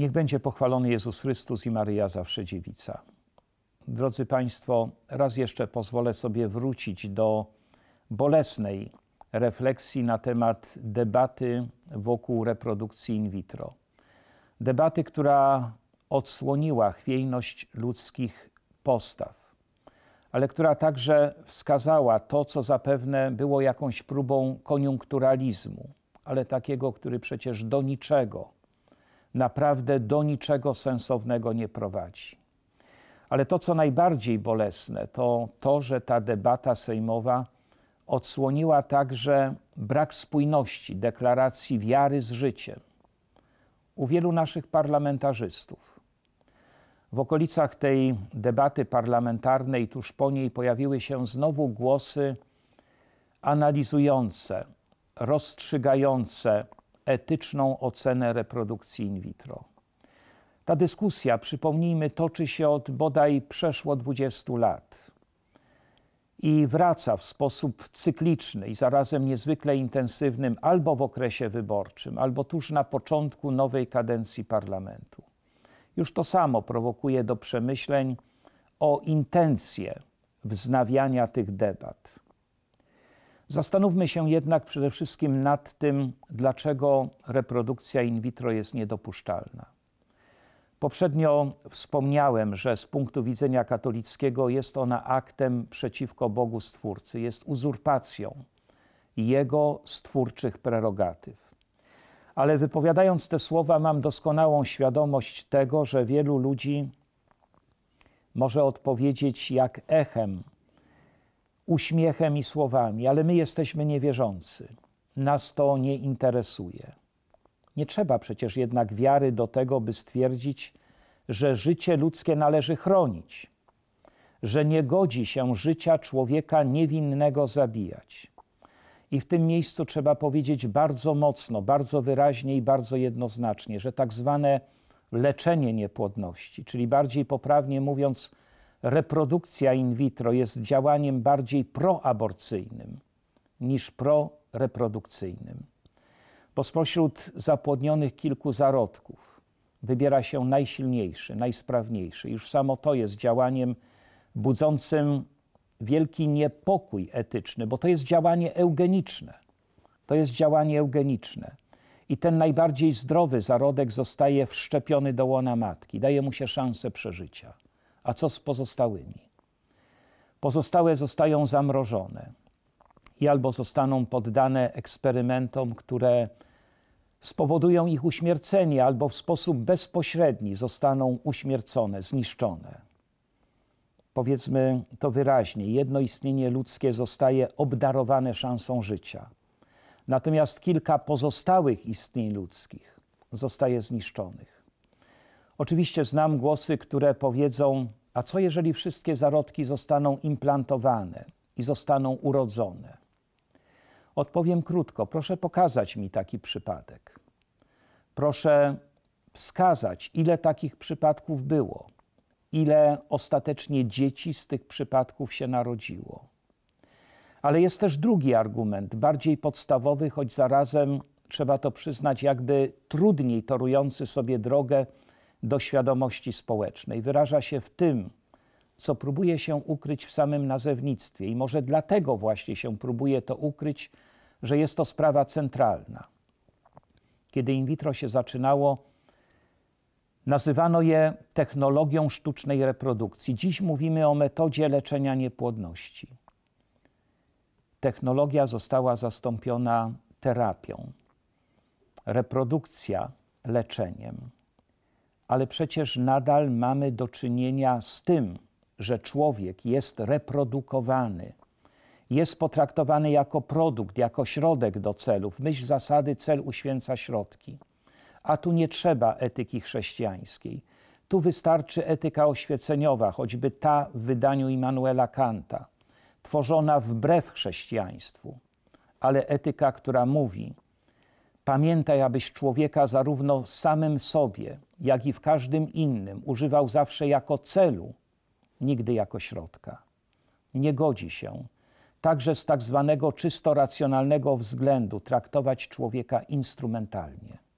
Niech będzie pochwalony Jezus Chrystus i Maryja zawsze dziewica. Drodzy Państwo, raz jeszcze pozwolę sobie wrócić do bolesnej refleksji na temat debaty wokół reprodukcji in vitro. Debaty, która odsłoniła chwiejność ludzkich postaw, ale która także wskazała to, co zapewne było jakąś próbą koniunkturalizmu, ale takiego, który przecież do niczego naprawdę do niczego sensownego nie prowadzi. Ale to, co najbardziej bolesne, to to, że ta debata sejmowa odsłoniła także brak spójności deklaracji wiary z życiem u wielu naszych parlamentarzystów. W okolicach tej debaty parlamentarnej, tuż po niej, pojawiły się znowu głosy analizujące, rozstrzygające, etyczną ocenę reprodukcji in vitro. Ta dyskusja, przypomnijmy, toczy się od bodaj przeszło 20 lat i wraca w sposób cykliczny i zarazem niezwykle intensywnym albo w okresie wyborczym, albo tuż na początku nowej kadencji parlamentu. Już to samo prowokuje do przemyśleń o intencje wznawiania tych debat. Zastanówmy się jednak przede wszystkim nad tym, dlaczego reprodukcja in vitro jest niedopuszczalna. Poprzednio wspomniałem, że z punktu widzenia katolickiego jest ona aktem przeciwko Bogu Stwórcy, jest uzurpacją Jego stwórczych prerogatyw. Ale wypowiadając te słowa, mam doskonałą świadomość tego, że wielu ludzi może odpowiedzieć jak echem uśmiechem i słowami, ale my jesteśmy niewierzący. Nas to nie interesuje. Nie trzeba przecież jednak wiary do tego, by stwierdzić, że życie ludzkie należy chronić, że nie godzi się życia człowieka niewinnego zabijać. I w tym miejscu trzeba powiedzieć bardzo mocno, bardzo wyraźnie i bardzo jednoznacznie, że tak zwane leczenie niepłodności, czyli bardziej poprawnie mówiąc, reprodukcja in vitro jest działaniem bardziej proaborcyjnym niż proreprodukcyjnym, bo spośród zapłodnionych kilku zarodków wybiera się najsilniejszy, najsprawniejszy. Już samo to jest działaniem budzącym wielki niepokój etyczny, bo to jest działanie eugeniczne. To jest działanie eugeniczne. I ten najbardziej zdrowy zarodek zostaje wszczepiony do łona matki, daje mu się szansę przeżycia. A co z pozostałymi? Pozostałe zostają zamrożone i albo zostaną poddane eksperymentom, które spowodują ich uśmiercenie, albo w sposób bezpośredni zostaną uśmiercone, zniszczone. Powiedzmy to wyraźnie: jedno istnienie ludzkie zostaje obdarowane szansą życia, natomiast kilka pozostałych istnień ludzkich zostaje zniszczonych. Oczywiście znam głosy, które powiedzą: A co jeżeli wszystkie zarodki zostaną implantowane i zostaną urodzone? Odpowiem krótko: proszę pokazać mi taki przypadek. Proszę wskazać, ile takich przypadków było, ile ostatecznie dzieci z tych przypadków się narodziło. Ale jest też drugi argument, bardziej podstawowy, choć zarazem trzeba to przyznać, jakby trudniej torujący sobie drogę do świadomości społecznej. Wyraża się w tym, co próbuje się ukryć w samym nazewnictwie i może dlatego właśnie się próbuje to ukryć, że jest to sprawa centralna. Kiedy in vitro się zaczynało, nazywano je technologią sztucznej reprodukcji. Dziś mówimy o metodzie leczenia niepłodności. Technologia została zastąpiona terapią, reprodukcja leczeniem ale przecież nadal mamy do czynienia z tym, że człowiek jest reprodukowany, jest potraktowany jako produkt, jako środek do celów, myśl zasady cel uświęca środki. A tu nie trzeba etyki chrześcijańskiej. Tu wystarczy etyka oświeceniowa, choćby ta w wydaniu Immanuela Kanta, tworzona wbrew chrześcijaństwu, ale etyka, która mówi: Pamiętaj, abyś człowieka zarówno samym sobie, jak i w każdym innym, używał zawsze jako celu, nigdy jako środka. Nie godzi się także z tak zwanego czysto racjonalnego względu traktować człowieka instrumentalnie.